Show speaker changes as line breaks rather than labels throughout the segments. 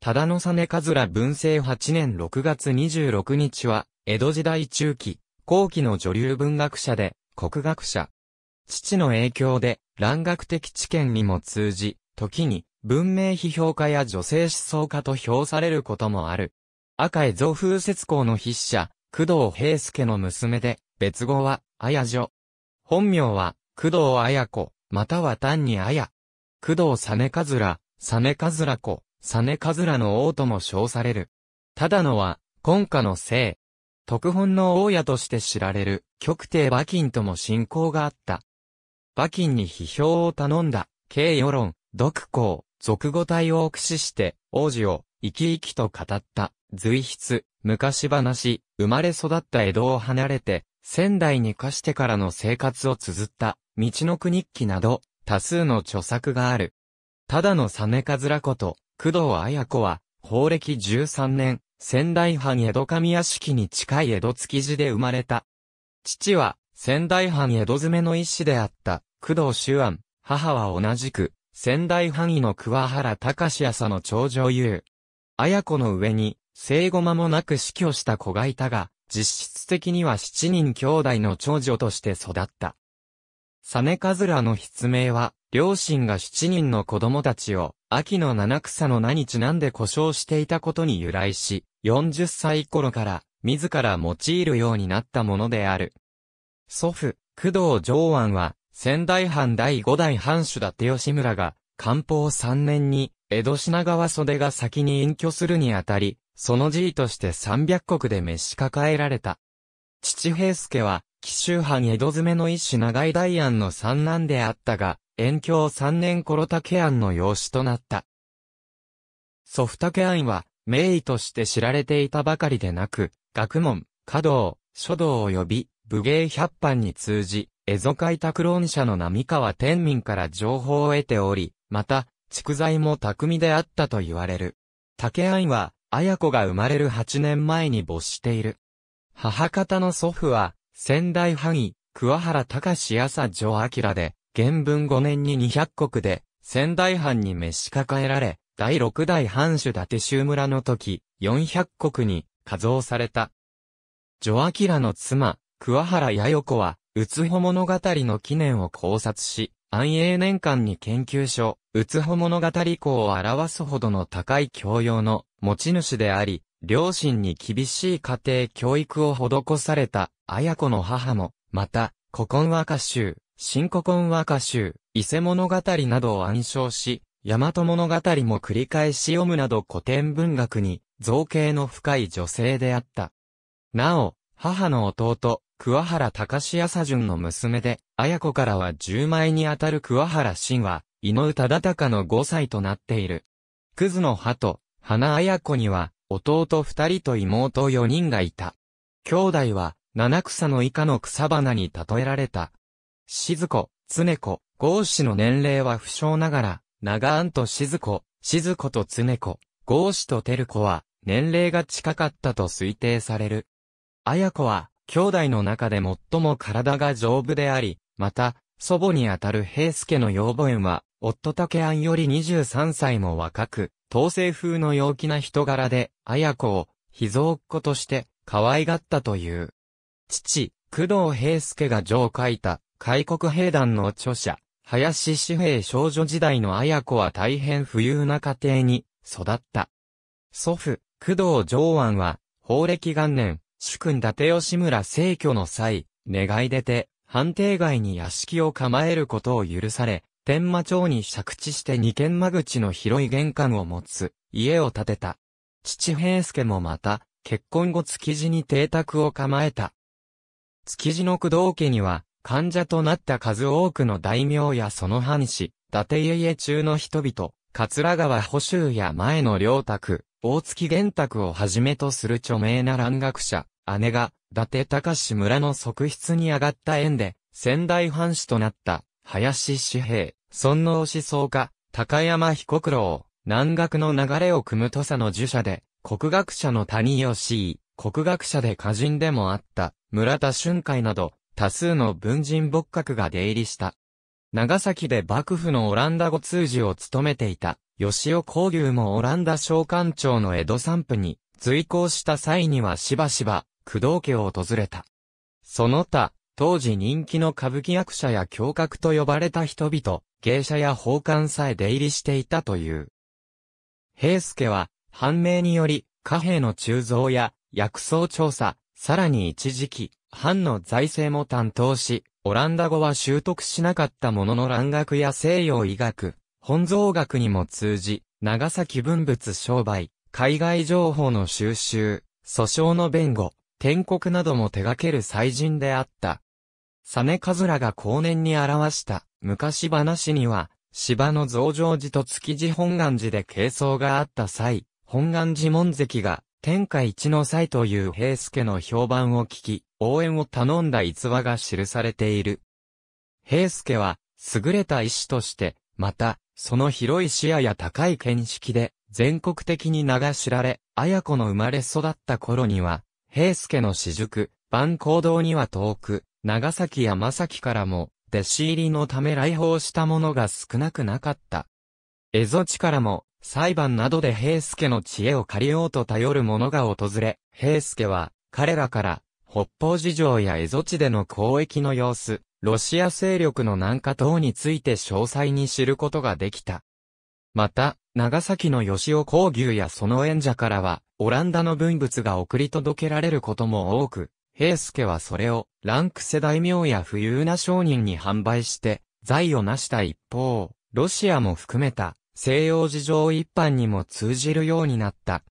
忠野実和文政8年6月26日は、江戸時代中期、後期の女流文学者で、国学者。父の影響で、蘭学的知見にも通じ、時に、文明批評家や女性思想家と評されることもある。赤江造風節校の筆者、工藤平介の娘で、別語は、綾女。本名は、工藤綾子、または単に綾。工藤実和、実和子、サネカズラの王とも称される。ただのは、今夏の聖。特本の王屋として知られる、極帝馬琴とも信仰があった。馬琴に批評を頼んだ、慶世論、独行、俗語体を駆使して、王子を、生き生きと語った、随筆、昔話、生まれ育った江戸を離れて、仙台に課してからの生活を綴った、道の国記など、多数の著作がある。ただのサネカズラこと、工藤綾子は、法暦13年、仙台藩江戸上屋敷に近い江戸築地で生まれた。父は、仙台藩江戸詰めの医師であった、工藤周安。母は同じく、仙台藩医の桑原隆康の長女優。綾子の上に、生後間もなく死去した子がいたが、実質的には七人兄弟の長女として育った。サネカズラの筆名は、両親が七人の子供たちを、秋の七草の名にちなんで故障していたことに由来し、40歳頃から自ら用いるようになったものである。祖父、工藤上庵は、仙台藩第五代藩主だって吉村が、官報三年に、江戸品川袖が先に隠居するにあたり、その地位として三百国で召し抱えられた。父平助は、紀州藩江戸詰めの一種長井大安の三男であったが、延教三年コロタケアンの養子となった。ソフタケアンは、名医として知られていたばかりでなく、学問、華道、書道及び、武芸百般に通じ、蝦夷開拓論者の並川天民から情報を得ており、また、蓄財も巧みであったと言われる。竹愛は、綾子が生まれる8年前に没している。母方の祖父は、仙台藩医、桑原隆史朝女明で、元文5年に200国で、仙台藩に召し抱えられ、第6代藩主伊達州村の時、400国に加増された。ジョアキラの妻、桑原弥代子は、うつほ物語の記念を考察し、安永年間に研究所、うつほ物語校を表すほどの高い教養の持ち主であり、両親に厳しい家庭教育を施された、綾子の母も、また、古今和歌集、新古今和歌集、伊勢物語などを暗唱し、大和物語も繰り返し読むなど古典文学に造形の深い女性であった。なお、母の弟、桑原隆朝順の娘で、綾子からは十枚にあたる桑原真は、井上忠敬の5歳となっている。クズの葉と、花綾子には、弟2人と妹4人がいた。兄弟は、七草の以下の草花に例えられた。静子、常子、合子の年齢は不詳ながら、長安と静子、静子と常子、合子と照子は、年齢が近かったと推定される。綾子は、兄弟の中で最も体が丈夫であり、また、祖母にあたる平助の養母園は、夫竹庵より23歳も若く、東西風の陽気な人柄で、綾子を、秘蔵っ子として、可愛がったという。父、工藤平助が上書いた、開国兵団の著者、林志平少女時代の綾子は大変富裕な家庭に育った。祖父、工藤上安は、法暦元年、主君伊達吉村正居の際、願い出て、判定外に屋敷を構えることを許され、天魔町に借地して二軒間口の広い玄関を持つ、家を建てた。父平助もまた、結婚後築地に邸宅を構えた。築地の工藤家には、患者となった数多くの大名やその藩士、伊達家中の人々、桂川保修や前の良宅、大月玄宅をはじめとする著名な蘭学者、姉が、伊達隆村の側室に上がった縁で、仙台藩士となった、林志平、尊王思想家、高山彦九郎、南学の流れを組む土佐の儒者で、国学者の谷義国学者で歌人でもあった、村田春海など、多数の文人牧閣が出入りした。長崎で幕府のオランダ語通詞を務めていた、吉尾光牛もオランダ商館長の江戸散布に、随行した際にはしばしば、工藤家を訪れた。その他、当時人気の歌舞伎役者や教閣と呼ばれた人々、芸者や奉還さえ出入りしていたという。平助は、判明により、貨幣の鋳造や、薬草調査、さらに一時期、藩の財政も担当し、オランダ語は習得しなかったものの蘭学や西洋医学、本草学にも通じ、長崎文物商売、海外情報の収集、訴訟の弁護、天国なども手掛ける祭人であった。サネカズラが後年に表した昔話には、芝の増上寺と築地本願寺で軽装があった際、本願寺門跡が天下一の才という平助の評判を聞き、応援を頼んだ逸話が記されている。平助は、優れた医師として、また、その広い視野や高い見識で、全国的に名が知られ、綾子の生まれ育った頃には、平助の私塾、万行堂には遠く、長崎や正木からも、弟子入りのため来訪した者が少なくなかった。蝦夷地からも、裁判などで平助の知恵を借りようと頼る者が訪れ、平助は彼らから北方事情や蝦夷地での交易の様子、ロシア勢力の南下等について詳細に知ることができた。また、長崎の吉尾工牛やその演者からは、オランダの文物が送り届けられることも多く、平助はそれを、ランク世代名や富裕な商人に販売して、財を成した一方、ロシアも含めた西洋事情一般にも通じるようになった。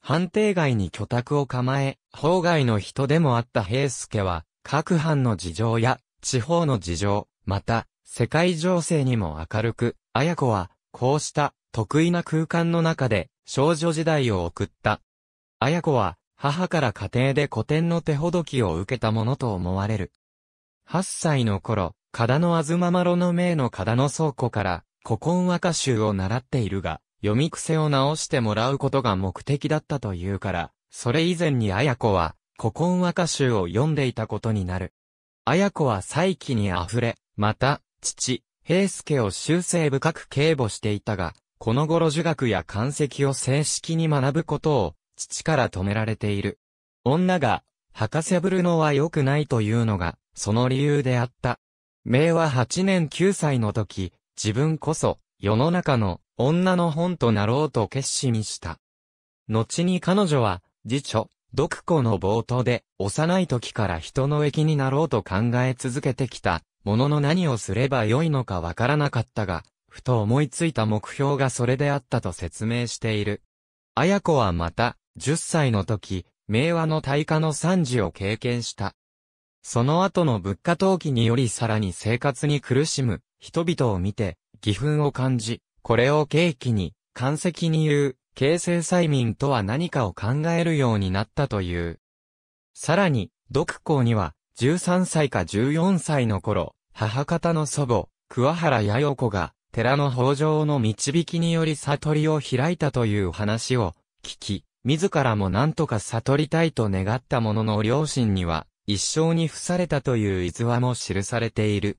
判定外に居宅を構え、法外の人でもあった平助は、各藩の事情や地方の事情、また、世界情勢にも明るく、綾子は、こうした得意な空間の中で少女時代を送った。綾子は、母から家庭で古典の手ほどきを受けたものと思われる。8歳の頃、ノアズ東マロの名のカダノ倉庫から、古今和歌集を習っているが、読み癖を直してもらうことが目的だったというから、それ以前に綾子は、古今和歌集を読んでいたことになる。綾子は再起に溢れ、また、父、平助を修正深く警護していたが、この頃儒学や漢籍を正式に学ぶことを、父から止められている。女が、博士ぶるのは良くないというのが、その理由であった。明和8年9歳の時、自分こそ、世の中の、女の本となろうと決心した。後に彼女は、自書、読子の冒頭で、幼い時から人の益になろうと考え続けてきた、ものの何をすればよいのかわからなかったが、ふと思いついた目標がそれであったと説明している。綾子はまた、10歳の時、明和の大化の惨事を経験した。その後の物価投機によりさらに生活に苦しむ人々を見て、義憤を感じ、これを契機に、関接に言う、形成催眠とは何かを考えるようになったという。さらに、独校には、13歳か14歳の頃、母方の祖母、桑原八代子が、寺の法上の導きにより悟りを開いたという話を、聞き、自らも何とか悟りたいと願ったものの両親には、一生に付されたという逸話も記されている。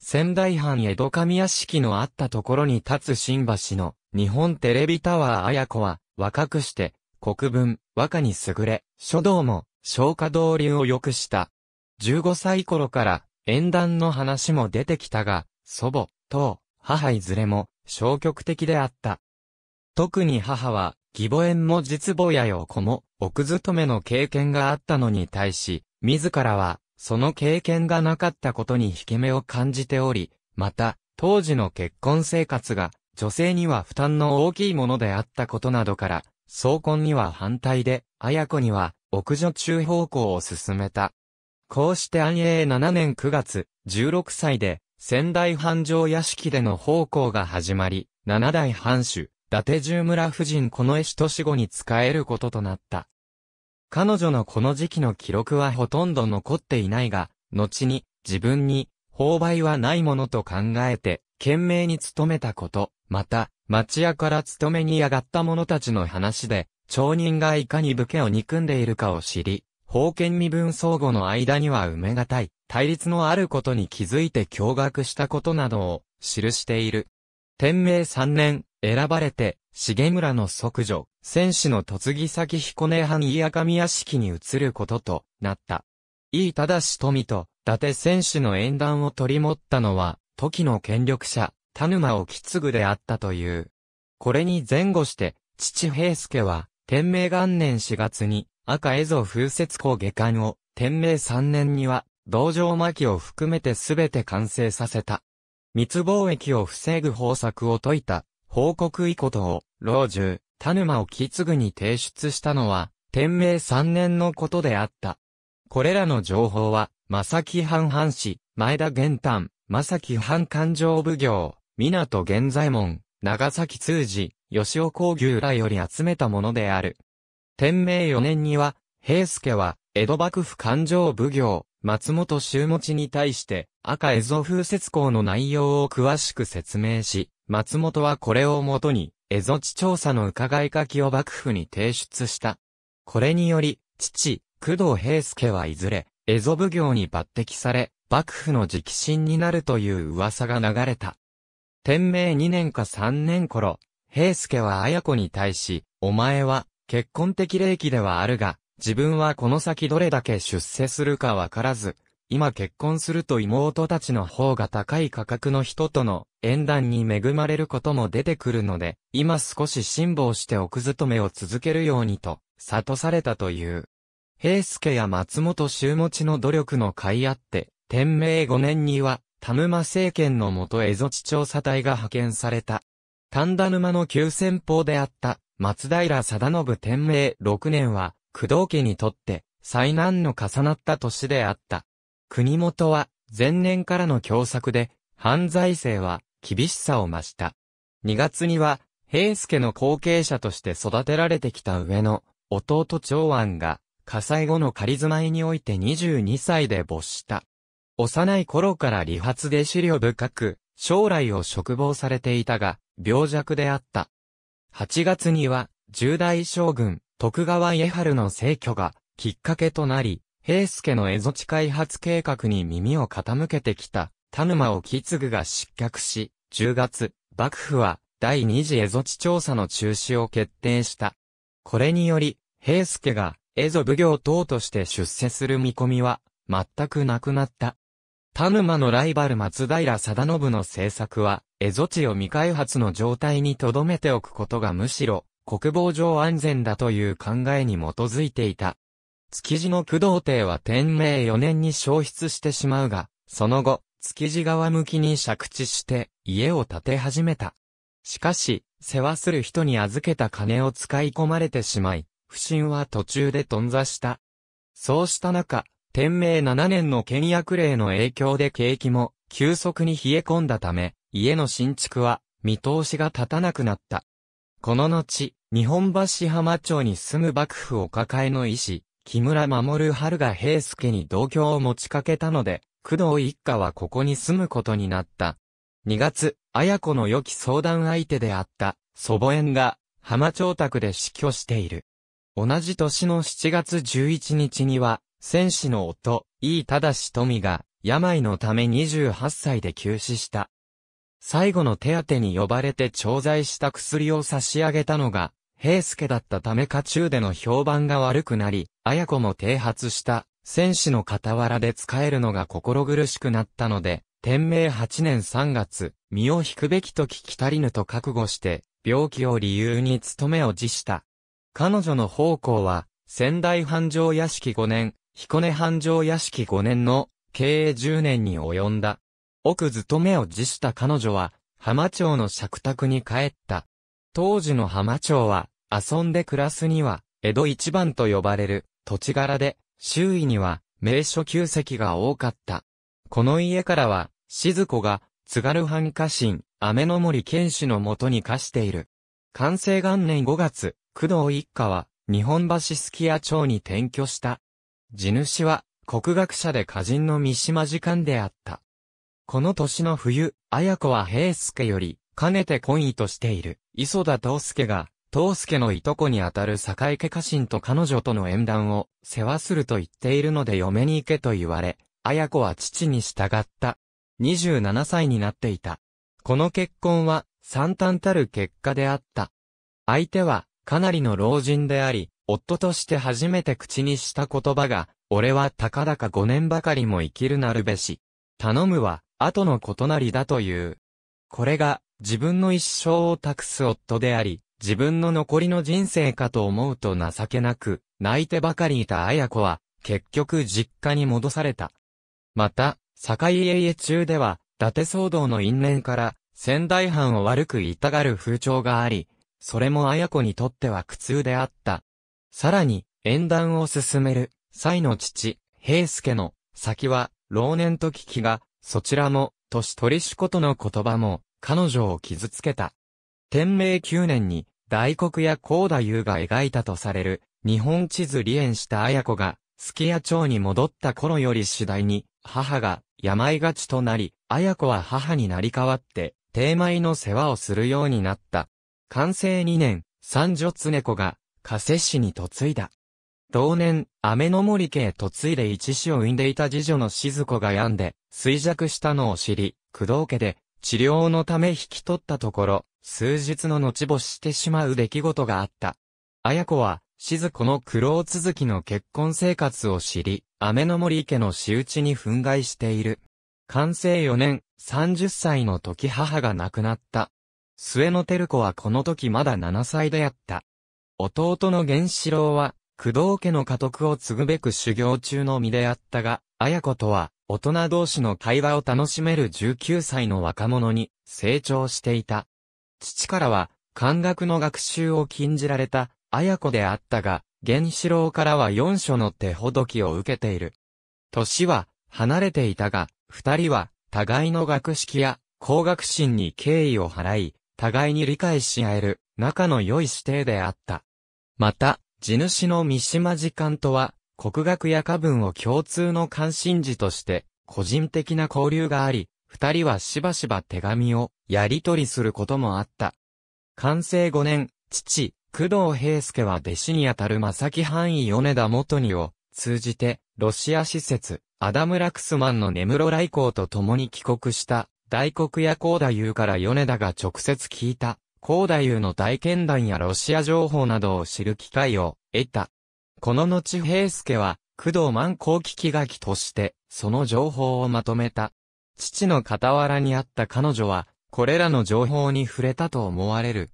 仙台藩江戸上屋敷のあったところに立つ新橋の日本テレビタワー綾子は若くして国文、和歌に優れ、書道も消化道流を良くした。15歳頃から縁談の話も出てきたが、祖母、と母いずれも消極的であった。特に母は、義母縁も実母やよ子も、奥勤めの経験があったのに対し、自らは、その経験がなかったことに引け目を感じており、また、当時の結婚生活が、女性には負担の大きいものであったことなどから、総婚には反対で、綾子には、奥女中方向を進めた。こうして安永7年9月、16歳で、仙台繁盛屋敷での奉公が始まり、七代藩主、伊達十村夫人この絵師と死後に仕えることとなった。彼女のこの時期の記録はほとんど残っていないが、後に自分に購買はないものと考えて、懸命に努めたこと、また、町屋から勤めに上がった者たちの話で、町人がいかに武家を憎んでいるかを知り、封建身分相互の間には埋めがたい、対立のあることに気づいて驚愕したことなどを記している。天明3年、選ばれて、重村の即女、戦士の嫁ぎ先彦根藩伊赤宮式に移ることとなった。伊忠富と、伊達戦士の縁談を取り持ったのは、時の権力者、田沼を継ぐであったという。これに前後して、父平助は、天明元年4月に、赤蝦夷風雪港下巻を、天明3年には、道場巻を含めてすべて完成させた。密貿易を防ぐ方策を説いた報告遺骨を、老中、田沼を継ぐに提出したのは、天明3年のことであった。これらの情報は、正木藩藩士、前田玄丹、正木藩勘定奉行、港玄左衛門、長崎通事、吉尾光牛らより集めたものである。天明4年には、平助は、江戸幕府勘定奉行、松本周持に対して赤エゾ風雪校の内容を詳しく説明し、松本はこれをもとに、エゾ地調査の伺い書きを幕府に提出した。これにより、父、工藤平介はいずれ、エゾ奉行に抜擢され、幕府の直進になるという噂が流れた。天明2年か3年頃、平介は綾子に対し、お前は、結婚的霊気ではあるが、自分はこの先どれだけ出世するかわからず、今結婚すると妹たちの方が高い価格の人との縁談に恵まれることも出てくるので、今少し辛抱して奥勤めを続けるようにと、悟されたという。平助や松本周持の努力の甲斐あって、天明5年には、田沼政権のもと蝦夷地調査隊が派遣された。神田沼の急先鋒であった、松平定信天明6年は、工藤家にとって災難の重なった年であった。国元は前年からの共作で、犯罪性は厳しさを増した。2月には、平助の後継者として育てられてきた上の弟長安が火災後の仮住まいにおいて22歳で没した。幼い頃から理髪で資料深く、将来を嘱望されていたが、病弱であった。8月には、重大将軍、徳川家春の成去がきっかけとなり、平助の蝦夷地開発計画に耳を傾けてきた、田沼を木継が失脚し、10月、幕府は第二次蝦夷地調査の中止を決定した。これにより、平助が蝦夷奉行等として出世する見込みは全くなくなった。田沼のライバル松平貞信の政策は、蝦夷地を未開発の状態に留めておくことがむしろ、国防上安全だという考えに基づいていた。築地の工藤艇は天明4年に消失してしまうが、その後、築地側向きに借地して家を建て始めた。しかし、世話する人に預けた金を使い込まれてしまい、不審は途中で頓挫した。そうした中、天明7年の倹約令の影響で景気も急速に冷え込んだため、家の新築は見通しが立たなくなった。この後、日本橋浜町に住む幕府お抱えの医師、木村守春が平助に同居を持ちかけたので、工藤一家はここに住むことになった。2月、綾子の良き相談相手であった祖母園が浜町宅で死去している。同じ年の7月11日には、戦士の夫、井忠富が病のため28歳で急死した。最後の手当てに呼ばれて調剤した薬を差し上げたのが、平助だったため家中での評判が悪くなり、綾子も剃発した、戦士の傍らで使えるのが心苦しくなったので、天明8年3月、身を引くべきと聞き足りぬと覚悟して、病気を理由に勤めを辞した。彼女の方向は、仙台繁盛屋敷5年、彦根繁盛屋敷5年の経営10年に及んだ。奥ずとめを辞した彼女は、浜町の借宅に帰った。当時の浜町は、遊んで暮らすには、江戸一番と呼ばれる土地柄で、周囲には名所旧跡が多かった。この家からは、静子が、津軽藩家臣、雨の森剣士のもとに貸している。完成元年5月、工藤一家は、日本橋すき家町に転居した。地主は、国学者で歌人の三島時間であった。この年の冬、綾子は平助より、かねて婚意としている、磯田藤助が、藤助のいとこにあたる坂池家臣と彼女との縁談を、世話すると言っているので嫁に行けと言われ、綾子は父に従った。27歳になっていた。この結婚は、惨憺たる結果であった。相手は、かなりの老人であり、夫として初めて口にした言葉が、俺はたかだか5年ばかりも生きるなるべし、頼むは、後のことなりだという。これが、自分の一生を託す夫であり、自分の残りの人生かと思うと情けなく、泣いてばかりいた綾子は、結局実家に戻された。また、境家中では、伊達騒動の因縁から、仙台藩を悪く痛がる風潮があり、それも綾子にとっては苦痛であった。さらに、縁談を進める、際の父、平助の、先は、老年と聞きが、そちらも、年取りしことの言葉も、彼女を傷つけた。天明9年に、大黒や高田優が描いたとされる、日本地図離縁した綾子が、月屋町に戻った頃より次第に、母が、病がちとなり、綾子は母になり代わって、定米の世話をするようになった。完成2年、三女常子が、加瀬市に嫁いだ。同年、雨の森家へ嫁いで一子を産んでいた次女の静子が病んで、衰弱したのを知り、工藤家で治療のため引き取ったところ、数日の後干してしまう出来事があった。綾子は、静子の苦労続きの結婚生活を知り、雨の森家の仕打ちに憤慨している。完成4年、30歳の時母が亡くなった。末の照子はこの時まだ7歳であった。弟の源四郎は、工藤家の家督を継ぐべく修行中の身であったが、綾子とは、大人同士の会話を楽しめる19歳の若者に成長していた。父からは、漢学の学習を禁じられた、綾子であったが、源四郎からは四所の手ほどきを受けている。年は離れていたが、二人は互いの学識や工学心に敬意を払い、互いに理解し合える仲の良い指定であった。また、地主の三島時間とは、国学や家文を共通の関心事として、個人的な交流があり、二人はしばしば手紙をやり取りすることもあった。完成5年、父、工藤平介は弟子にあたる正木範囲米田元にを通じて、ロシア施設、アダム・ラクスマンの根室来航と共に帰国した、大黒屋高田優から米田が直接聞いた高大夫の体験談やロシア情報などを知る機会を得た。この後平助は、工藤万光聞き書きとして、その情報をまとめた。父の傍らにあった彼女は、これらの情報に触れたと思われる。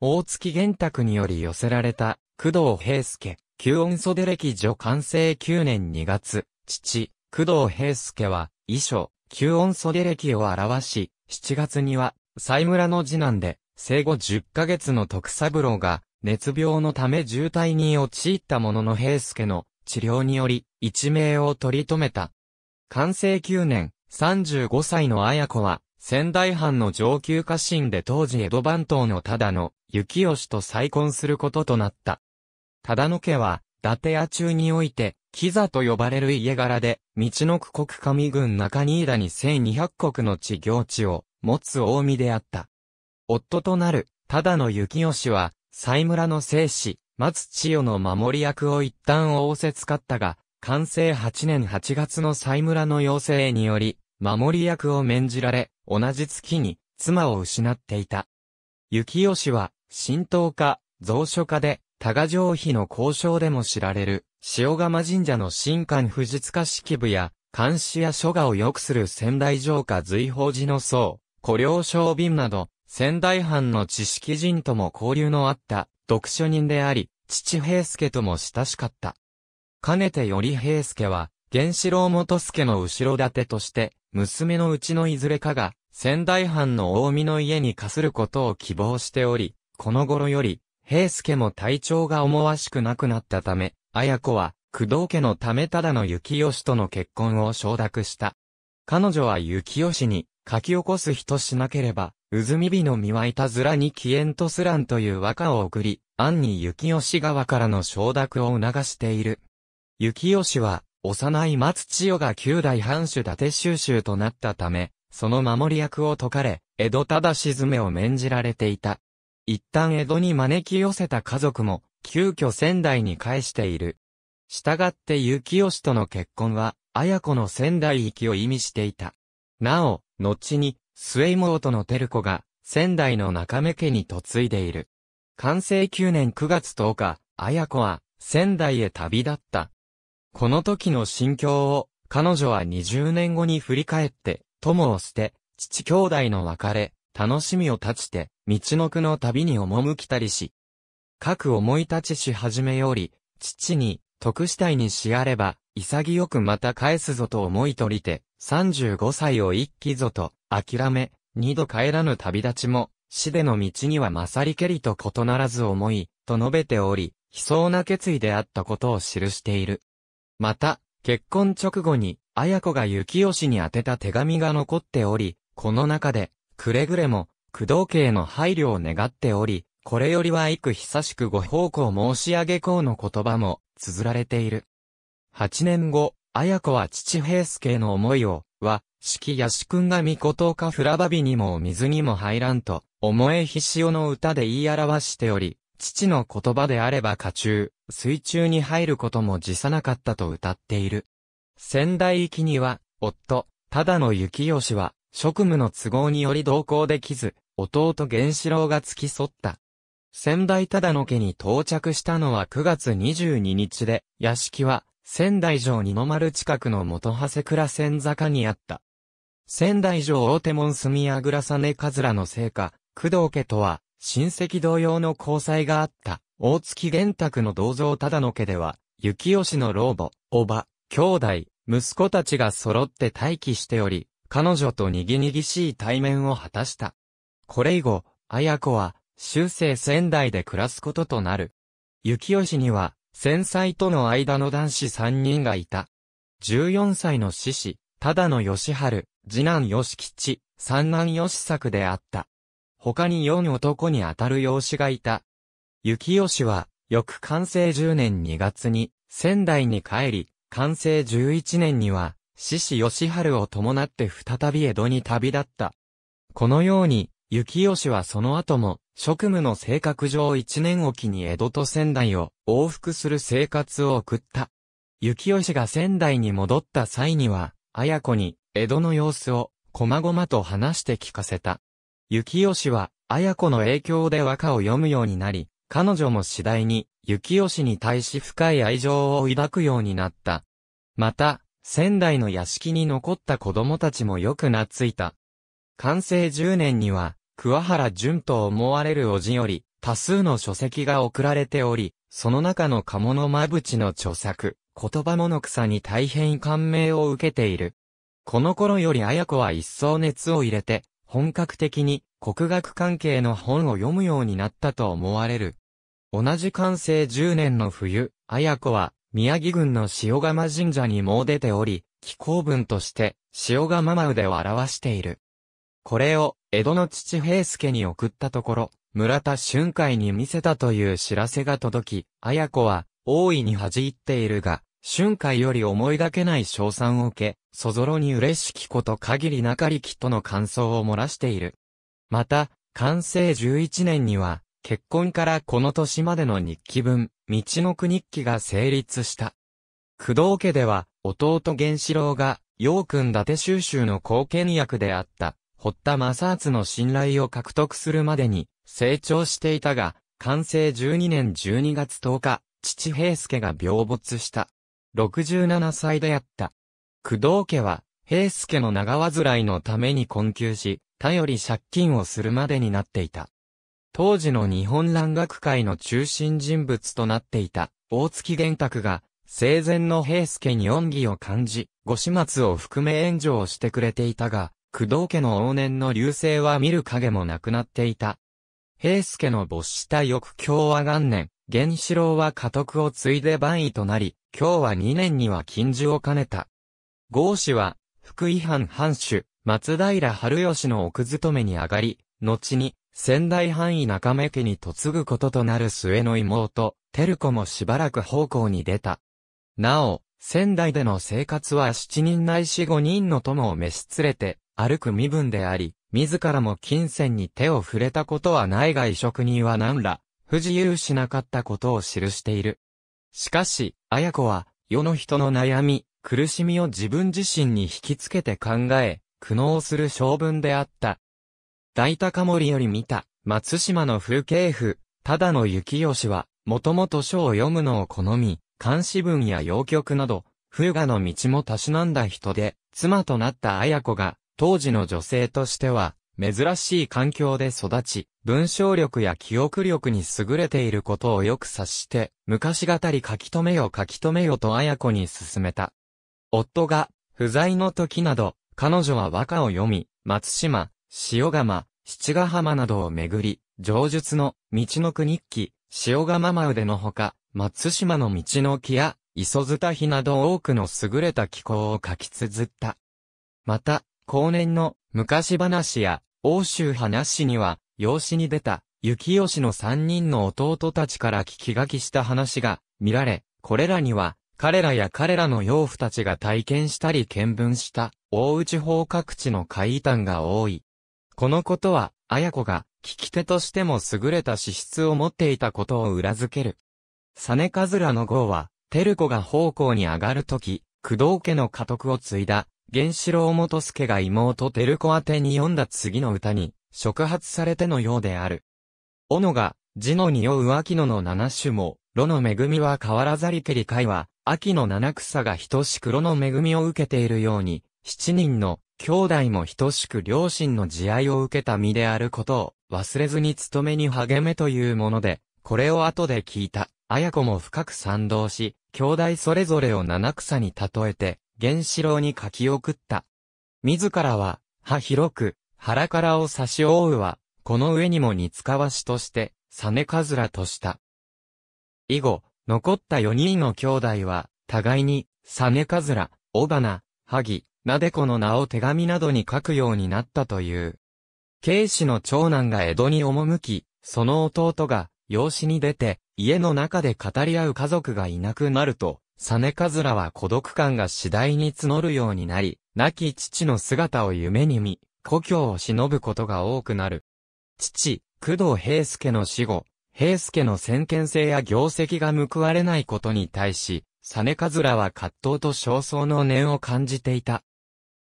大月玄卓により寄せられた、工藤平助、旧音袖歴女完成9年2月、父、工藤平助は、遺書、旧音袖歴を表し、7月には、西村の次男で、生後10ヶ月の徳三郎が、熱病のため渋滞に陥ったものの平助の治療により、一命を取り留めた。完成9年、35歳の綾子は、仙台藩の上級家臣で当時江戸番頭の忠野、幸吉と再婚することとなった。忠野家は、伊達屋中において、キザと呼ばれる家柄で、道の区国上郡中新田に1200国の地行地を持つ大見であった。夫となる、ただの幸吉は、西村の生死、松千代の守り役を一旦仰せつかったが、完成8年8月の西村の要請により、守り役を免じられ、同じ月に、妻を失っていた。幸吉は、神道家、蔵書家で、多賀城妃の交渉でも知られる、塩釜神社の神官藤塚式部や、監視や書画を良くする仙台城下随宝寺の僧、古領商瓶など、仙台藩の知識人とも交流のあった読書人であり、父平助とも親しかった。かねてより平助は、源四郎元助の後ろ盾として、娘のうちのいずれかが、仙台藩の大見の家に課することを希望しており、この頃より、平助も体調が思わしくなくなったため、綾子は、工藤家のためただの幸吉との結婚を承諾した。彼女は幸吉に、書き起こす人しなければ、うずみびの実はいたずらにキエントスランという和歌を送り、暗に雪吉川からの承諾を促している。雪吉は、幼い松千代が九代藩主伊達収集となったため、その守り役を解かれ、江戸ただ沈めを免じられていた。一旦江戸に招き寄せた家族も、急遽仙台に返している。従って雪吉との結婚は、綾子の仙台行きを意味していた。なお、後に、末妹の照子が、仙台の中目家に嫁いでいる。完成9年9月10日、綾子は、仙台へ旅立った。この時の心境を、彼女は20年後に振り返って、友を捨て、父兄弟の別れ、楽しみを断ちて、道のくの旅に赴きたりし、各思い立ちし始めより、父に、得したいにしあれば、潔くまた返すぞと思いとりて、35歳を一気ぞと、諦め、二度帰らぬ旅立ちも、死での道には勝りけりと異ならず思い、と述べており、悲壮な決意であったことを記している。また、結婚直後に、綾子が幸吉に宛てた手紙が残っており、この中で、くれぐれも、工藤家への配慮を願っており、これよりは幾久しくご奉公申し上げこうの言葉も、綴られている。八年後、綾子は父平助の思いを、は、式や主君が御事かフラバビにも水にも入らんと、思えひしおの歌で言い表しており、父の言葉であれば家中、水中に入ることも辞さなかったと歌っている。仙台行きには、夫、ただの幸義は、職務の都合により同行できず、弟源四郎が付き添った。仙台忠の家に到着したのは9月22日で、屋敷は仙台城二の丸近くの元長谷倉仙坂にあった。仙台城大手門住やぐらさねかずらの成果、工藤家とは、親戚同様の交際があった、大月玄卓の銅像忠野家では、雪吉の老母、おば、兄弟、息子たちが揃って待機しており、彼女とにぎにぎしい対面を果たした。これ以後、綾子は、終生仙台で暮らすこととなる。雪吉には、戦災との間の男子三人がいた。14歳の獅子、ただの義春、次男吉吉、三男吉作であった。他に四男にあたる養子がいた。幸吉は、翌完成10年2月に、仙台に帰り、完成11年には、獅子義春を伴って再び江戸に旅立った。このように、幸吉はその後も、職務の性格上一年おきに江戸と仙台を往復する生活を送った。幸吉が仙台に戻った際には、綾子に、江戸の様子を、こまごまと話して聞かせた。幸吉は、綾子の影響で和歌を読むようになり、彼女も次第に、幸吉に対し深い愛情を抱くようになった。また、仙台の屋敷に残った子供たちもよく懐いた。完成10年には、桑原淳と思われる叔父より、多数の書籍が送られており、その中の鴨の間淵の著作、言葉物草に大変感銘を受けている。この頃より綾子は一層熱を入れて、本格的に国学関係の本を読むようになったと思われる。同じ完成10年の冬、綾子は宮城郡の塩釜神社にも出ており、気候文として塩釜真腕を表している。これを江戸の父平助に送ったところ、村田春海に見せたという知らせが届き、綾子は大いに恥じ入っているが、春海より思いがけない賞賛を受け、そぞろに嬉しきこと限りなかりきとの感想を漏らしている。また、完成11年には、結婚からこの年までの日記分、道の国日記が成立した。工藤家では、弟源四郎が、陽君伊達収集の貢献役であった、堀田正厚の信頼を獲得するまでに、成長していたが、完成12年12月10日、父平助が病没した。67歳であった。工藤家は、平助の長患いのために困窮し、頼り借金をするまでになっていた。当時の日本蘭学会の中心人物となっていた、大月玄卓が、生前の平助に恩義を感じ、ご始末を含め援助をしてくれていたが、工藤家の往年の流星は見る影もなくなっていた。平助の没した翌共和元年、源四郎は家督を継いで万位となり、今日は2年には禁じを兼ねた。合氏は、福井藩藩主、松平春吉の奥勤めに上がり、後に、仙台藩医中目家に嫁ぐこととなる末の妹、照子もしばらく奉公に出た。なお、仙台での生活は七人ないし五人の友を召し連れて、歩く身分であり、自らも金銭に手を触れたことはないが異職人は何ら、不自由しなかったことを記している。しかし、綾子は、世の人の悩み、苦しみを自分自身に引きつけて考え、苦悩する性分であった。大高森より見た、松島の風景譜、ただの幸義は、もともと書を読むのを好み、漢詩文や洋曲など、風雅の道もたしなんだ人で、妻となった綾子が、当時の女性としては、珍しい環境で育ち、文章力や記憶力に優れていることをよく察して、昔語り書き留めよ書き留めよと綾子に勧めた。夫が、不在の時など、彼女は和歌を読み、松島、塩釜、七ヶ浜などを巡り、上述の、道の国記、塩釜真腕のほか、松島の道の木や、磯津日など多くの優れた気候を書き綴った。また、後年の昔話や、欧州話には、養子に出た、幸吉の三人の弟たちから聞き書きした話が見られ、これらには、彼らや彼らの養父たちが体験したり見聞した、大内法各地の怪異団が多い。このことは、綾子が、聞き手としても優れた資質を持っていたことを裏付ける。サネカズラの号は、テル子が奉公に上がるとき、工藤家の家督を継いだ、源四郎元助が妹テル子宛に読んだ次の歌に、触発されてのようである。斧が、字の匂う秋野の七種も、炉の恵みは変わらざりけり会は、秋の七草が等しく炉の恵みを受けているように、七人の兄弟も等しく両親の慈愛を受けた身であることを忘れずに努めに励めというもので、これを後で聞いた、綾子も深く賛同し、兄弟それぞれを七草に例えて、原子郎に書き送った。自らは、歯広く、腹からを差し覆うは、この上にも似つかわしとして、サネカズラとした。以後、残った四人の兄弟は、互いに、サネカズラ、オバナ、ハギ、ナデコの名を手紙などに書くようになったという。慶氏の長男が江戸に赴き、その弟が、養子に出て、家の中で語り合う家族がいなくなると、サネカズラは孤独感が次第に募るようになり、亡き父の姿を夢に見、故郷を忍ぶことが多くなる。父、工藤平介の死後、平介の先見性や業績が報われないことに対し、実和ラは葛藤と焦燥の念を感じていた。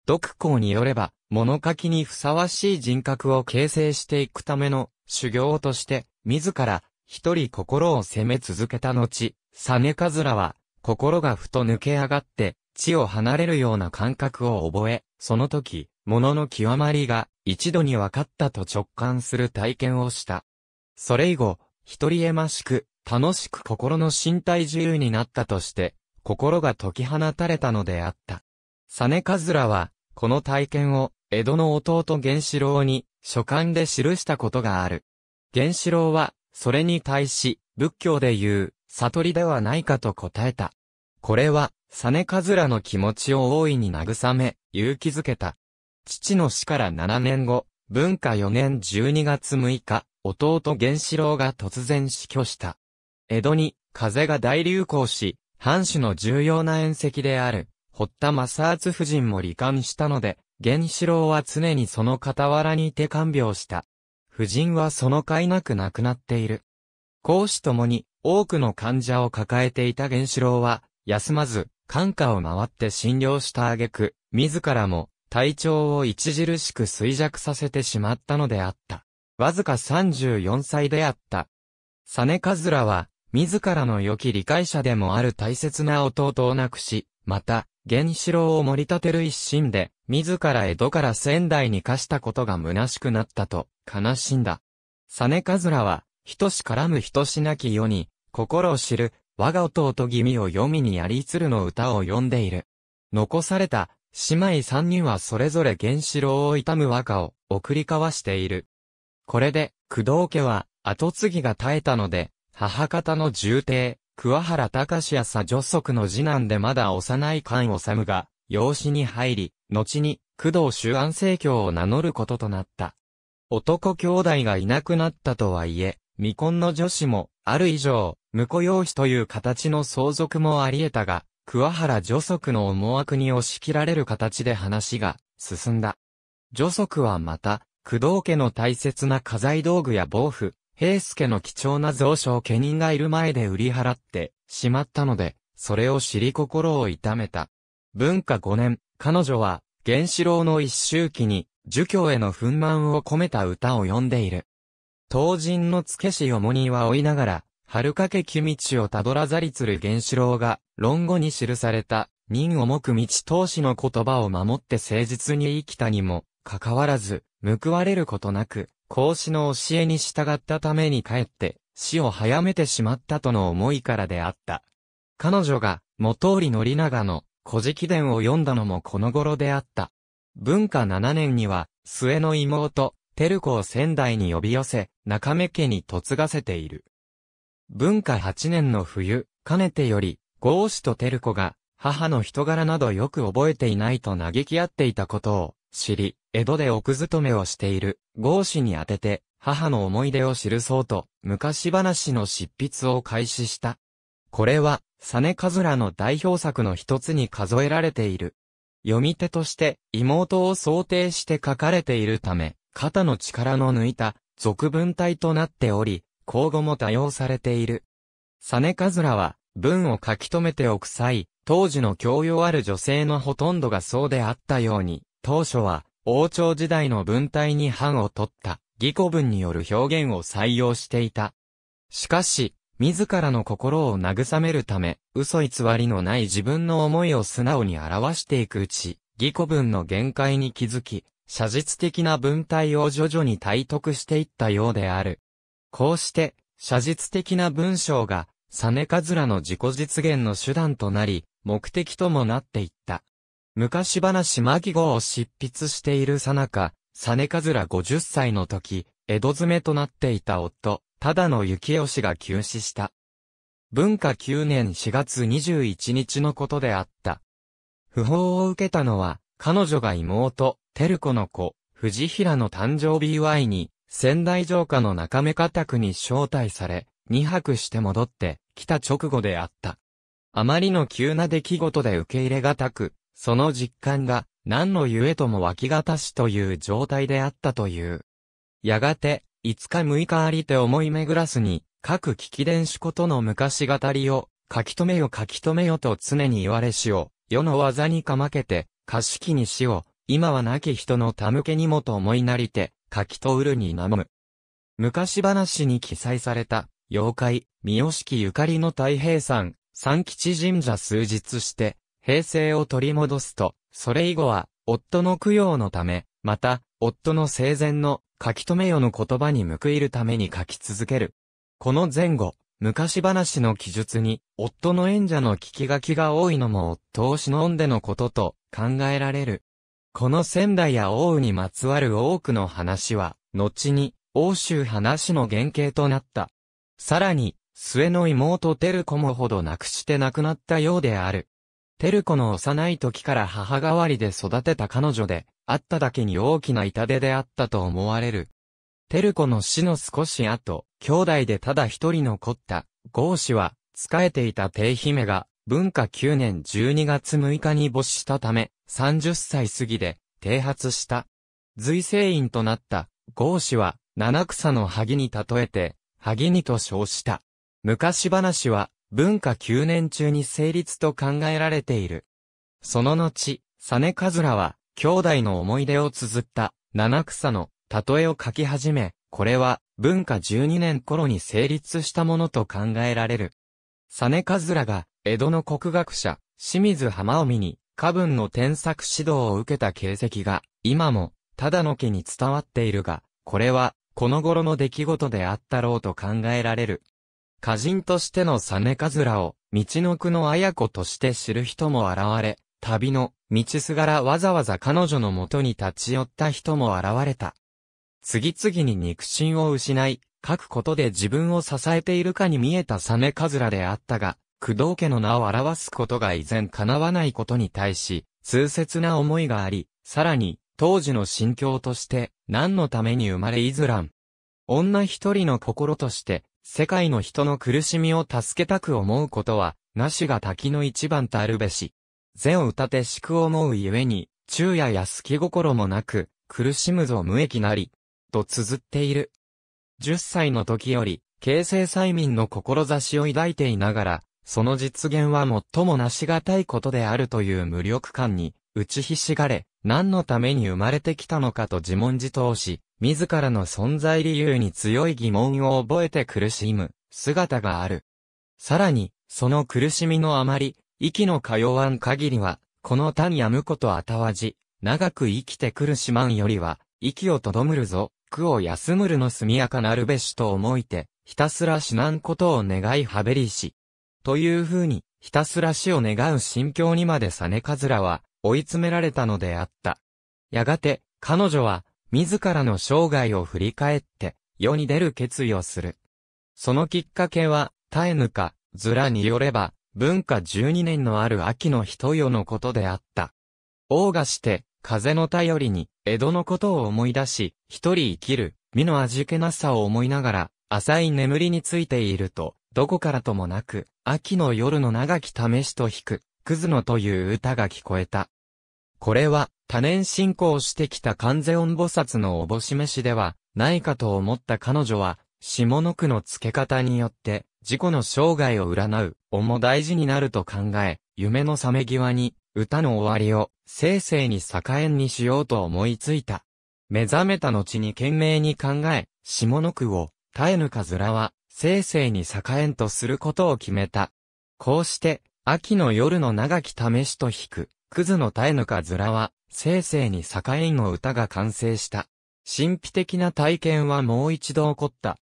独行によれば、物書きにふさわしい人格を形成していくための修行として、自ら一人心を責め続けた後、実和ラは心がふと抜け上がって、地を離れるような感覚を覚え、その時、ものの極まりが一度に分かったと直感する体験をした。それ以後、一人えましく、楽しく心の身体自由になったとして、心が解き放たれたのであった。サネカズラは、この体験を、江戸の弟源四郎に、書簡で記したことがある。源四郎は、それに対し、仏教で言う、悟りではないかと答えた。これは、サネカズラの気持ちを大いに慰め、勇気づけた。父の死から7年後、文化4年12月6日、弟源四郎が突然死去した。江戸に風が大流行し、藩主の重要な宴席である、堀田正厚夫人も罹患したので、源四郎は常にその傍らにいて看病した。夫人はその甲斐なく亡くなっている。講師ともに多くの患者を抱えていた源四郎は、休まず、看過を回って診療した挙句、自らも体調を著しく衰弱させてしまったのであった。わずか34歳であった。サネカズラは、自らの良き理解者でもある大切な弟を亡くし、また、原子炉を盛り立てる一心で、自ら江戸から仙台に課したことが虚しくなったと、悲しんだ。サネカズラは、人しからむ人しなき世に、心を知る、我が弟君を読みにやりつるの歌を読んでいる。残された、姉妹三人はそれぞれ原子炉を悼む和歌を送り交わしている。これで、工藤家は、後継ぎが絶えたので、母方の重帝、桑原隆や佐女足の次男でまだ幼い菅治が、養子に入り、後に、工藤主安政教を名乗ることとなった。男兄弟がいなくなったとはいえ、未婚の女子も、ある以上、婿養子という形の相続もあり得たが、桑原女足の思惑に押し切られる形で話が進んだ。女足はまた、工藤家の大切な家財道具や防腐、平助の貴重な蔵書を家人がいる前で売り払ってしまったので、それを知り心を痛めた。文化5年、彼女は、原子郎の一周期に、儒教への憤懣を込めた歌を詠んでいる。当人の付け師よもには追いながら、春かけ君道をたどらざりつる原子郎が、論語に記された、を重く道通しの言葉を守って誠実に生きたにも、かかわらず、報われることなく、孔子の教えに従ったために帰って、死を早めてしまったとの思いからであった。彼女が、元織宣長の、古事記伝を読んだのもこの頃であった。文化7年には、末の妹、照子を仙台に呼び寄せ、中目家に嫁がせている。文化8年の冬、かねてより、ゴーシとテルコが、母の人柄などよく覚えていないと嘆き合っていたことを知り、江戸で奥勤めをしている、ゴーシに宛てて、母の思い出を記そうと、昔話の執筆を開始した。これは、サネカズラの代表作の一つに数えられている。読み手として、妹を想定して書かれているため、肩の力の抜いた、俗文体となっており、口語も多用されている。サネカズラは、文を書き留めておく際、当時の教養ある女性のほとんどがそうであったように、当初は、王朝時代の文体に版を取った、義古文による表現を採用していた。しかし、自らの心を慰めるため、嘘偽りのない自分の思いを素直に表していくうち、義古文の限界に気づき、写実的な文体を徐々に体得していったようである。こうして、写実的な文章がサネカズラの自己実現の手段となり、目的ともなっていった。昔話マギ号を執筆しているさなか、サネカズラ50歳の時、江戸詰めとなっていた夫、ただの幸氏が急死した。文化9年4月21日のことであった。不法を受けたのは、彼女が妹、テルコの子、藤平の誕生日祝いに、仙台城下の中目家宅に招待され、二泊して戻って、来た直後であった。あまりの急な出来事で受け入れがたく、その実感が何のゆえとも湧きがたしという状態であったという。やがて、5日6日ありて思い巡らすに、各聞き伝子ことの昔語りを、書き留めよ書き留めよと常に言われしを、世の技にかまけて、貸しにしを、今は亡き人のたむけにもと思いなりて、書きとうるになむ。昔話に記載された、妖怪、三好ゆかりの太平山、三吉神社数日して、平成を取り戻すと、それ以後は、夫の供養のため、また、夫の生前の書き留めよの言葉に報いるために書き続ける。この前後、昔話の記述に、夫の演者の聞き書きが多いのも夫を忍んでのことと考えられる。この仙台や王にまつわる多くの話は、後に、欧州話の原型となった。さらに、末の妹テルコもほど亡くして亡くなったようである。テルコの幼い時から母代わりで育てた彼女で、あっただけに大きな痛手であったと思われる。テルコの死の少し後、兄弟でただ一人残った、ゴー氏は、仕えていた帝姫が、文化9年12月6日に没したため、30歳過ぎで、剃発した。随成員となった、ゴー氏は、七草の萩に例えて、萩にと称した。昔話は、文化9年中に成立と考えられている。その後、サネカズラは、兄弟の思い出を綴った、七草の、例えを書き始め、これは、文化12年頃に成立したものと考えられる。サネカズラが、江戸の国学者、清水浜臣に、家文の添削指導を受けた形跡が、今も、ただの家に伝わっているが、これは、この頃の出来事であったろうと考えられる。歌人としてのサネカズラを、道の句の綾子として知る人も現れ、旅の、道すがらわざわざ彼女の元に立ち寄った人も現れた。次々に肉親を失い、書くことで自分を支えているかに見えたサネカズラであったが、工藤家の名を表すことが依然叶わないことに対し、痛切な思いがあり、さらに、当時の心境として何のために生まれイズラン。女一人の心として、世界の人の苦しみを助けたく思うことは、なしが滝の一番たるべし。善を歌てしく思うゆえに、昼夜や好き心もなく、苦しむぞ無益なり、と綴っている。十歳の時より、形成催眠の志を抱いていながら、その実現は最もなしがたいことであるという無力感に、打ちひしがれ、何のために生まれてきたのかと自問自答し、自らの存在理由に強い疑問を覚えて苦しむ姿がある。さらに、その苦しみのあまり、息の通わん限りは、この単やむことあたわじ、長く生きてくるしまんよりは、息をとどむるぞ、苦を休むるの速やかなるべしと思いて、ひたすら死なんことを願いはべりし。という風に、ひたすら死を願う心境にまでさねかずらは、追い詰められたのであった。やがて、彼女は、自らの生涯を振り返って、世に出る決意をする。そのきっかけは、タえぬか、ズラによれば、文化12年のある秋の人よのことであった。王がして、風の頼りに、江戸のことを思い出し、一人生きる、身の味気なさを思いながら、浅い眠りについていると、どこからともなく、秋の夜の長き試しと弾く、クズのという歌が聞こえた。これは、多年信仰してきた観世音菩薩のおぼししでは、ないかと思った彼女は、下の句の付け方によって、自己の生涯を占う、おも大事になると考え、夢の覚め際に、歌の終わりを、生成に栄えんにしようと思いついた。目覚めた後に懸命に考え、下の句を、絶えぬかずらは、生成に栄えんとすることを決めた。こうして、秋の夜の長き試しと引く。クズの絶えぬかずらは、生成に境の歌が完成した。神秘的な体験はもう一度起こった。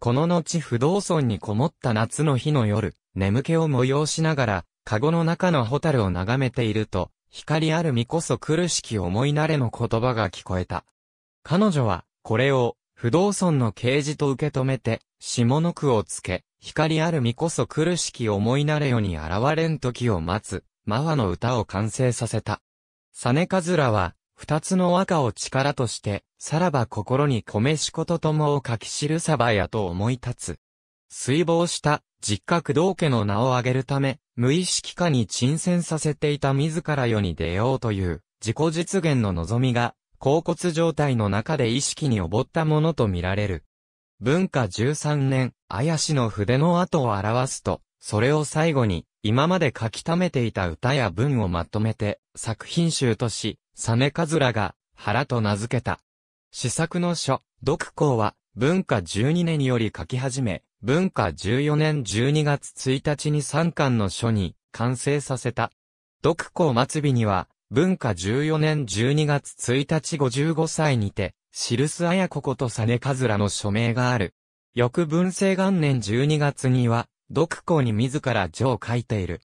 この後不動村にこもった夏の日の夜、眠気を催しながら、カゴの中のホタルを眺めていると、光ある身こそ苦しき思い慣れの言葉が聞こえた。彼女は、これを、不動村の啓示と受け止めて、下の句をつけ、光ある身こそ苦しき思い慣れよに現れん時を待つ。マワの歌を完成させた。サネカズラは、二つの和歌を力として、さらば心に米しことともを書き記サバやと思い立つ。水防した、実格道家の名を挙げるため、無意識化に沈潜させていた自ら世に出ようという、自己実現の望みが、甲骨状態の中で意識におぼったものとみられる。文化13年、綾氏の筆の跡を表すと、それを最後に、今まで書き溜めていた歌や文をまとめて、作品集とし、サネカズラが、原と名付けた。試作の書、読行は、文化12年により書き始め、文化14年12月1日に3巻の書に完成させた。読行末尾には、文化14年12月1日55歳にて、シルス・アヤコことサネカズラの署名がある。翌文政元年12月には、独行に自ら序を書いている。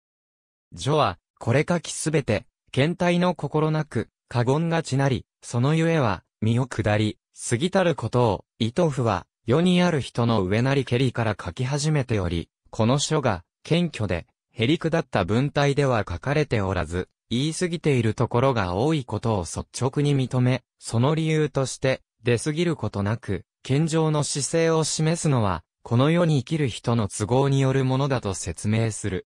序は、これ書きすべて、検体の心なく、過言がちなり、そのゆえは、身を下り、過ぎたることを、伊藤府は、世にある人の上なりけりから書き始めており、この書が、謙虚で、へり下だった文体では書かれておらず、言い過ぎているところが多いことを率直に認め、その理由として、出過ぎることなく、健常の姿勢を示すのは、この世に生きる人の都合によるものだと説明する。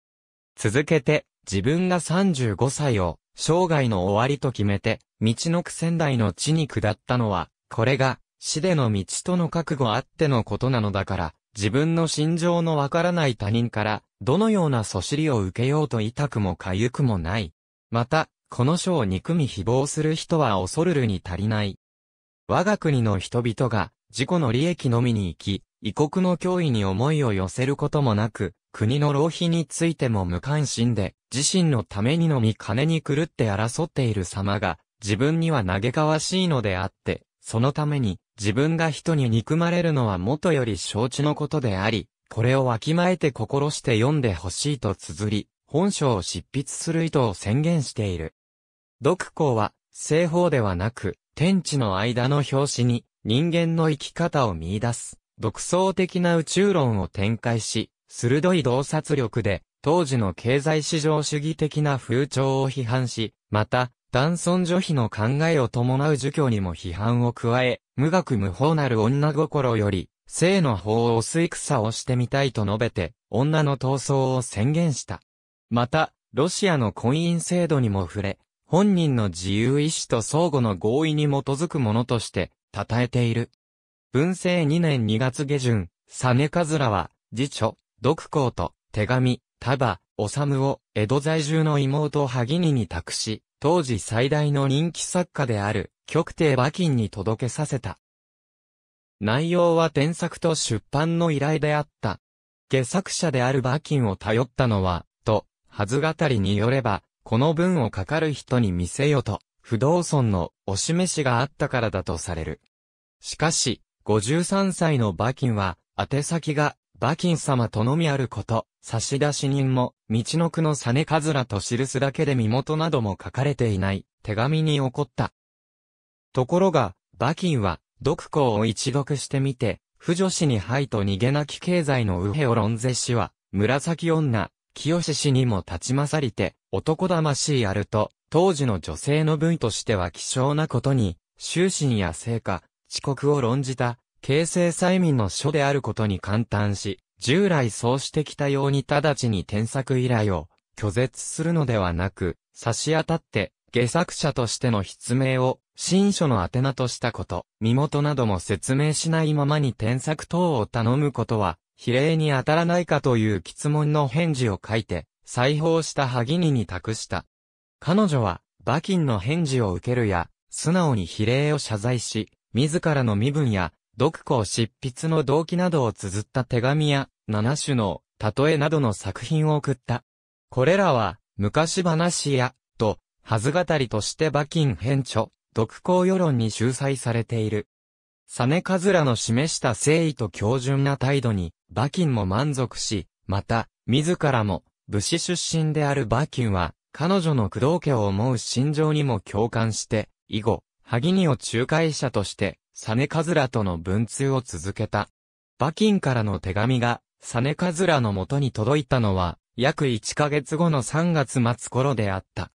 続けて、自分が35歳を、生涯の終わりと決めて、道のく仙台の地に下ったのは、これが、死での道との覚悟あってのことなのだから、自分の心情のわからない他人から、どのようなそしりを受けようと痛くもかゆくもない。また、この書を憎み誹謗する人は恐るるに足りない。我が国の人々が、自己の利益のみに行き、異国の脅威に思いを寄せることもなく、国の浪費についても無関心で、自身のためにのみ金に狂って争っている様が、自分には嘆かわしいのであって、そのために、自分が人に憎まれるのは元より承知のことであり、これをわきまえて心して読んでほしいと綴り、本書を執筆する意図を宣言している。独行は、西方ではなく、天地の間の表紙に、人間の生き方を見出す。独創的な宇宙論を展開し、鋭い洞察力で、当時の経済市場主義的な風潮を批判し、また、男尊女卑の考えを伴う儒教にも批判を加え、無学無法なる女心より、性の法を吸い草をしてみたいと述べて、女の闘争を宣言した。また、ロシアの婚姻制度にも触れ、本人の自由意志と相互の合意に基づくものとして、称えている。文政2年2月下旬、サネカズラは、次女、読行と、手紙、束、むを、江戸在住の妹萩にに託し、当時最大の人気作家である、極帝馬ンに届けさせた。内容は添削と出版の依頼であった。下作者である馬ンを頼ったのは、と、はずがたりによれば、この文を書かる人に見せよと、不動尊のお示しがあったからだとされる。しかし、53歳の馬琴は、宛先が、馬琴様とのみあること、差出人も、道の句の実かずらと記すだけで身元なども書かれていない、手紙に起こった。ところが、馬琴は、読行を一読してみて、婦女子に敗と逃げなき経済の右辺を論ぜしは、紫女、清志氏にも立ちまさりて、男魂あると、当時の女性の部位としては希少なことに、終身や成果、遅刻を論じた、形成催眠の書であることに感嘆し、従来そうしてきたように直ちに添削依頼を拒絶するのではなく、差し当たって、下作者としての筆名を、新書の宛名としたこと、身元なども説明しないままに添削等を頼むことは、比例に当たらないかという質問の返事を書いて、裁縫した萩にに託した。彼女は、馬琴の返事を受けるや、素直に比例を謝罪し、自らの身分や、読行執筆の動機などを綴った手紙や、七種の、例えなどの作品を送った。これらは、昔話や、と、はず語りとして馬琴編著、読稿世論に収載されている。サネカズラの示した誠意と強純な態度に、馬琴も満足し、また、自らも、武士出身である馬琴は、彼女の工藤家を思う心情にも共感して、以後、萩にを仲介者として、サネカズラとの文通を続けた。馬金からの手紙が、サネカズラの元に届いたのは、約1ヶ月後の3月末頃であった。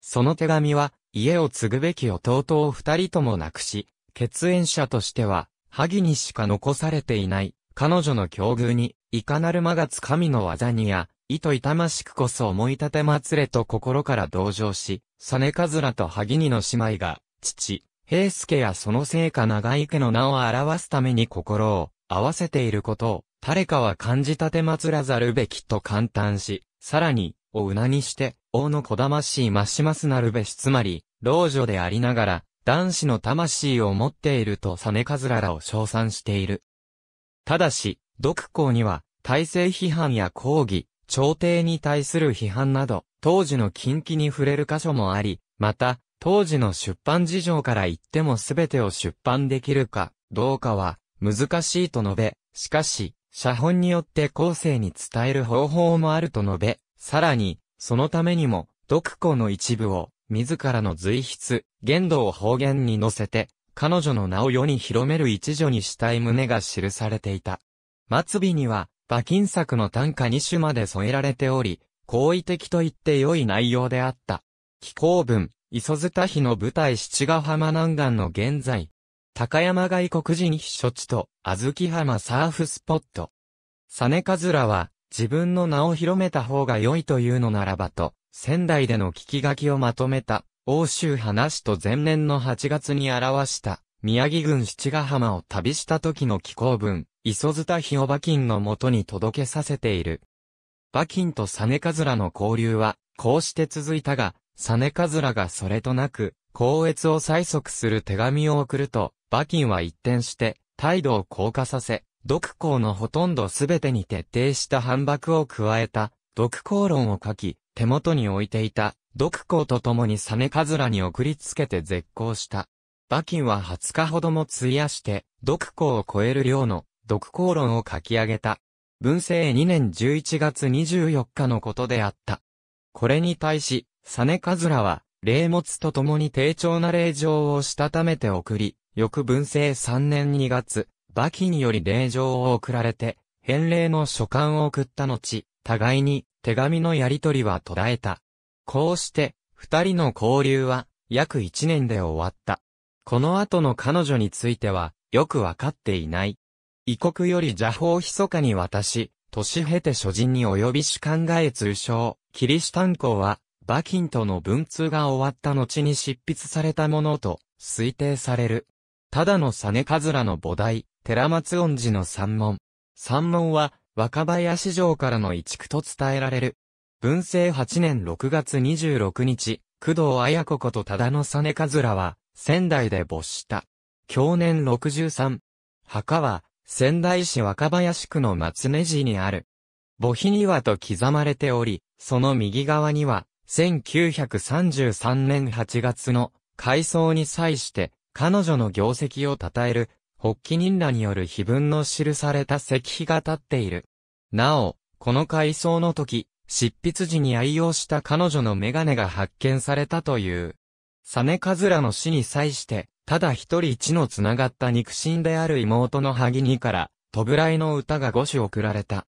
その手紙は、家を継ぐべき弟を二人とも亡くし、血縁者としては、萩にしか残されていない、彼女の境遇に、いかなる間がつ神の技にや、意図痛ましくこそ思い立てまつれと心から同情し、サネカズラと萩にの姉妹が、父、平助やその成果長池の名を表すために心を合わせていることを、誰かは感じ立てまつらざるべきと簡単し、さらに、をうなにして、王のこ魂ましますなるべしつまり、老女でありながら、男子の魂を持っているとサネカズラらを称賛している。ただし、独校には、体制批判や抗議、朝廷に対する批判など、当時の禁忌に触れる箇所もあり、また、当時の出版事情から言っても全てを出版できるかどうかは難しいと述べ、しかし、写本によって後世に伝える方法もあると述べ、さらに、そのためにも、読庫の一部を、自らの随筆、言動を方言に乗せて、彼女の名を世に広める一助にしたい旨が記されていた。末尾には、馬金作の短歌二種まで添えられており、好意的と言って良い内容であった。気候文、磯津田の舞台七ヶ浜南岸の現在、高山外国人避暑地と、あずき浜サーフスポット。サネカズラは、自分の名を広めた方が良いというのならばと、仙台での聞き書きをまとめた、欧州話と前年の8月に表した、宮城郡七ヶ浜を旅した時の寄稿文、磯津田日を馬琴のもとに届けさせている。馬琴とサネカズラの交流は、こうして続いたが、サネカズラがそれとなく、光悦を催促する手紙を送ると、馬琴は一転して、態度を硬化させ、毒行のほとんどすべてに徹底した反駁を加えた、毒行論を書き、手元に置いていた、毒行と共にサネカズラに送りつけて絶好した。馬琴は20日ほども費やして、毒行を超える量の、毒行論を書き上げた。文政2年11月24日のことであった。これに対し、サネカズラは、霊物と共に低調な霊状をしたためて送り、翌文政3年2月、馬紀により霊状を送られて、返礼の書簡を送った後、互いに手紙のやり取りは途絶えた。こうして、二人の交流は約一年で終わった。この後の彼女については、よくわかっていない。異国より邪法を密かに渡し、年経て諸人に及びし考え通称、キリシタン公は、バキンとの文通が終わった後に執筆されたものと推定される。ただのサネカズラの母提、寺松恩寺の三門。三門は若林城からの移築と伝えられる。文政8年6月26日、工藤綾子ことただのサネカズラは、仙台で没した。去年63。墓は、仙台市若林区の松根寺にある。墓碑庭と刻まれており、その右側には、1933年8月の改装に際して、彼女の業績を称える、発起人らによる碑文の記された石碑が立っている。なお、この改装の時、執筆時に愛用した彼女のメガネが発見されたという。サネカズラの死に際して、ただ一人一の繋がった肉親である妹の萩にから、トブライの歌が5首送られた。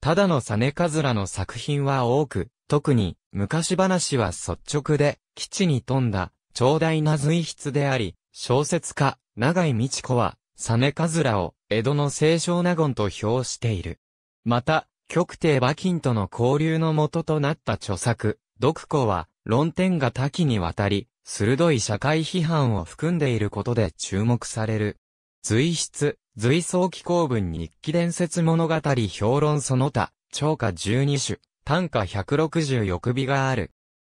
ただのサネカズラの作品は多く、特に昔話は率直で、基地に富んだ、長大な随筆であり、小説家、長井美智子は、サネカズラを、江戸の清少納言と評している。また、極帝馬琴との交流の元となった著作、読子は、論点が多岐にわたり、鋭い社会批判を含んでいることで注目される。随筆、随想紀行文日記伝説物語評論その他、超歌12種、短歌160欲びがある。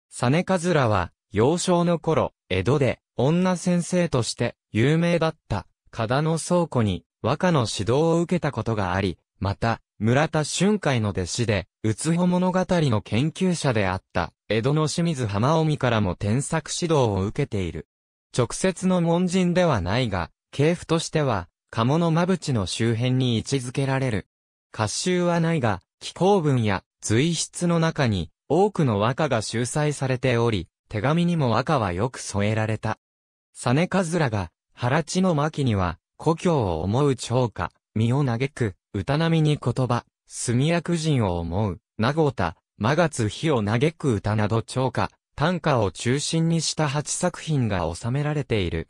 サネカズラは、幼少の頃、江戸で、女先生として、有名だった、加田の倉庫に、和歌の指導を受けたことがあり、また、村田春海の弟子で、うつほ物語の研究者であった、江戸の清水浜臣からも添削指導を受けている。直接の門人ではないが、系譜としては、鴨の間淵の周辺に位置づけられる。歌集はないが、気候文や随筆の中に多くの和歌が集載されており、手紙にも和歌はよく添えられた。サネカズラが、原地の巻には、故郷を思う長歌、身を嘆く、歌並みに言葉、墨役人を思う、名ごた、間月日を嘆く歌など長歌、短歌を中心にした8作品が収められている。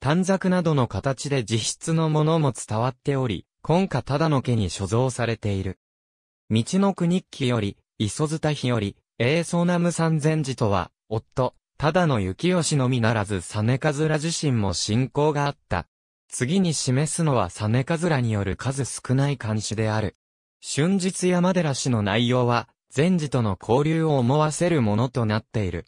短冊などの形で自筆のものも伝わっており、今夏ただの家に所蔵されている。道の国記より、磯津日より、永宗南三禅寺とは、夫、ただの幸吉のみならずサネカズラ自身も信仰があった。次に示すのはサネカズラによる数少ない監視である。春日山寺氏の内容は、禅寺との交流を思わせるものとなっている。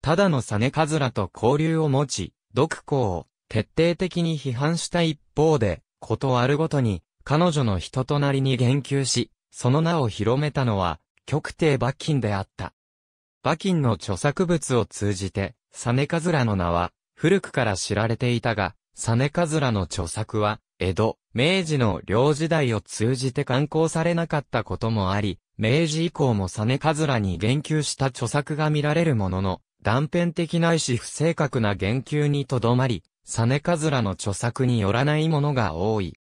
ただのサネカズラと交流を持ち、独行を、徹底的に批判した一方で、ことあるごとに、彼女の人となりに言及し、その名を広めたのは、極帝馬琴であった。馬琴の著作物を通じて、サネカズラの名は、古くから知られていたが、サネカズラの著作は、江戸、明治の両時代を通じて刊行されなかったこともあり、明治以降もサネカズラに言及した著作が見られるものの、断片的ないし不正確な言及にとどまり、サネカズラの著作によらないものが多い。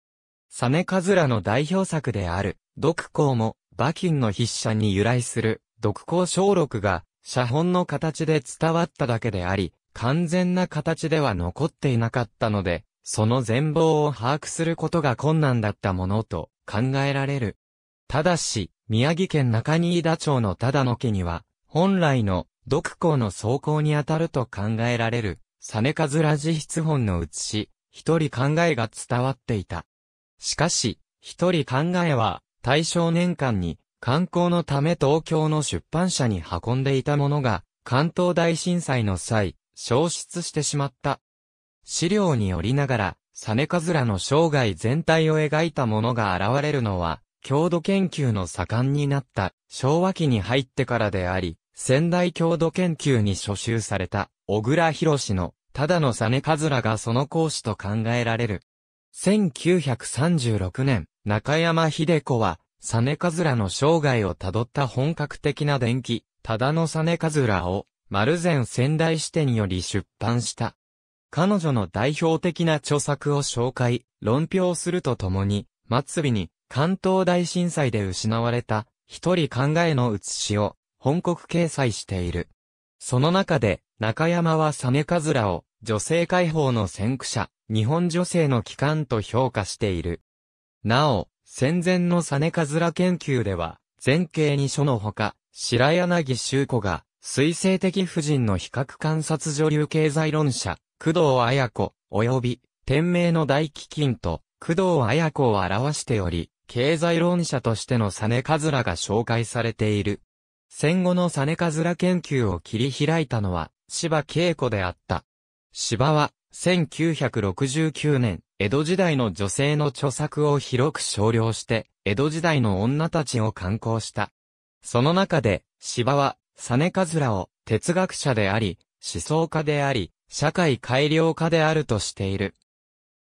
サネカズラの代表作である、毒行も、馬琴の筆者に由来する、毒行小録が、写本の形で伝わっただけであり、完全な形では残っていなかったので、その全貌を把握することが困難だったものと考えられる。ただし、宮城県中新田町のただの木には、本来の毒行の走行にあたると考えられる実ズラジ筆本の写し、一人考えが伝わっていた。しかし、一人考えは、大正年間に、観光のため東京の出版社に運んでいたものが、関東大震災の際、消失してしまった。資料によりながら、実ズラの生涯全体を描いたものが現れるのは、郷土研究の盛んになった昭和期に入ってからであり、仙台郷土研究に初集された。小倉博士の、ただのサネカズラがその講師と考えられる。1936年、中山秀子は、サネカズラの生涯をたどった本格的な伝記、ただのサネカズラを、丸善仙台支店より出版した。彼女の代表的な著作を紹介、論評するとともに、末尾に、関東大震災で失われた、一人考えの写しを、本国掲載している。その中で、中山はサネカズラを女性解放の先駆者、日本女性の機関と評価している。なお、戦前のサネカズラ研究では、前景に書のほか、白柳修子が、水星的婦人の比較観察女流経済論者、工藤綾子、及び、天明の大飢饉と、工藤綾子を表しており、経済論者としてのサネカズラが紹介されている。戦後のサネカズラ研究を切り開いたのは、芝恵子であった。芝は、1969年、江戸時代の女性の著作を広く少量して、江戸時代の女たちを刊行した。その中で、芝は、サネカズラを哲学者であり、思想家であり、社会改良家であるとしている。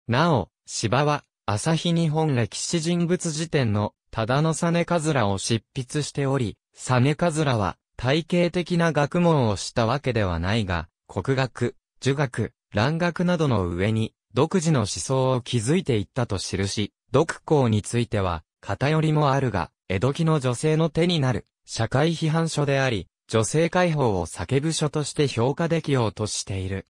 なお、芝は、朝日日本歴史人物辞典の、ただのサネカズラを執筆しており、サネカズラは、体系的な学問をしたわけではないが、国学、儒学、蘭学などの上に、独自の思想を築いていったと記し、独校については、偏りもあるが、江戸期の女性の手になる、社会批判書であり、女性解放を叫ぶ書として評価できようとしている。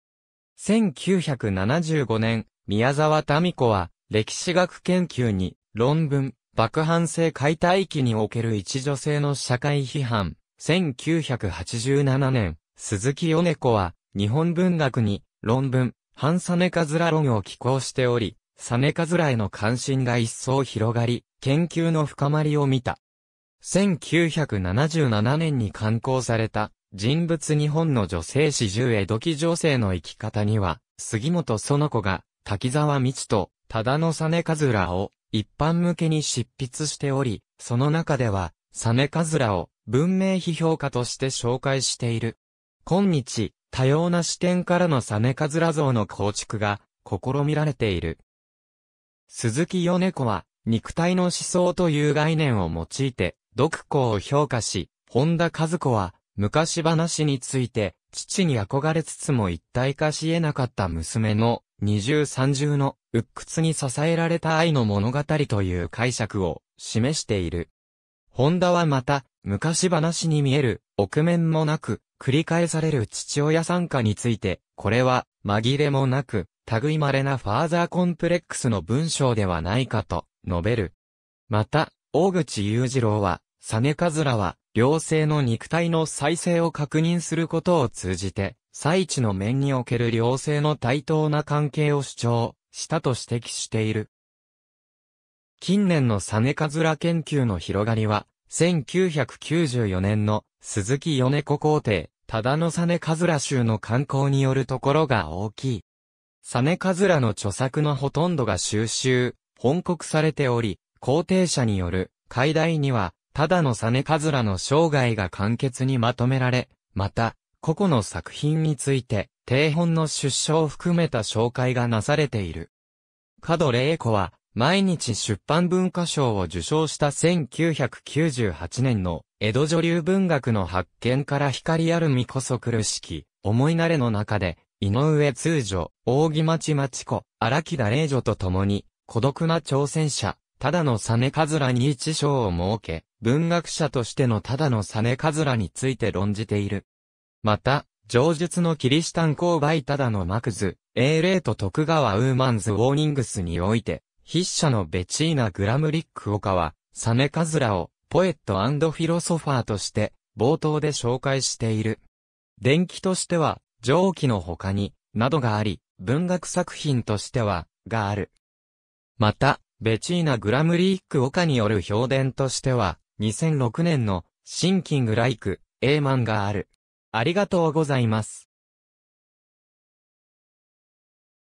1975年、宮沢民子は、歴史学研究に、論文、爆反性解体期における一女性の社会批判、1987年、鈴木米子は、日本文学に、論文、半サネカズラ論を寄稿しており、サネカズラへの関心が一層広がり、研究の深まりを見た。1977年に刊行された、人物日本の女性史十江戸期女性の生き方には、杉本園子が、滝沢道と、のネカズラを、一般向けに執筆しており、その中では、ズラを、文明批評家として紹介している。今日、多様な視点からのサネカズラ像の構築が試みられている。鈴木米子は、肉体の思想という概念を用いて、独行を評価し、本田和子は、昔話について、父に憧れつつも一体化し得なかった娘の二重三重の鬱屈に支えられた愛の物語という解釈を示している。ホンダはまた、昔話に見える、臆面もなく、繰り返される父親参加について、これは、紛れもなく、類稀なファーザーコンプレックスの文章ではないかと、述べる。また、大口雄二郎は、サネカズラは、両性の肉体の再生を確認することを通じて、最地の面における両性の対等な関係を主張したと指摘している。近年のサネカズラ研究の広がりは、1994年の鈴木米子皇帝、忠のサネカズラ州の観光によるところが大きい。サネカズラの著作のほとんどが収集、本国されており、皇帝者による解題には、ただのサネカズラの生涯が簡潔にまとめられ、また、個々の作品について、定本の出所を含めた紹介がなされている。角玲子は、毎日出版文化賞を受賞した1998年の江戸女流文学の発見から光あるみこそ苦しき、思い慣れの中で、井上通女、扇町町子、荒木田玲女と共に、孤独な挑戦者、ただのサネカズラに一章を設け、文学者としてのただのサネカズラについて論じている。また、上述のキリシタン勾配ただのマクズ、英霊と徳川ウーマンズ・ウォーニングスにおいて、筆者のベチーナ・グラムリック・オカは、サネカズラをポエットフィロソファーとして冒頭で紹介している。伝記としては、上記の他に、などがあり、文学作品としては、がある。また、ベチーナ・グラムリック・オカによる評伝としては、2006年の、シンキング・ライク、A マンがある。ありがとうございます。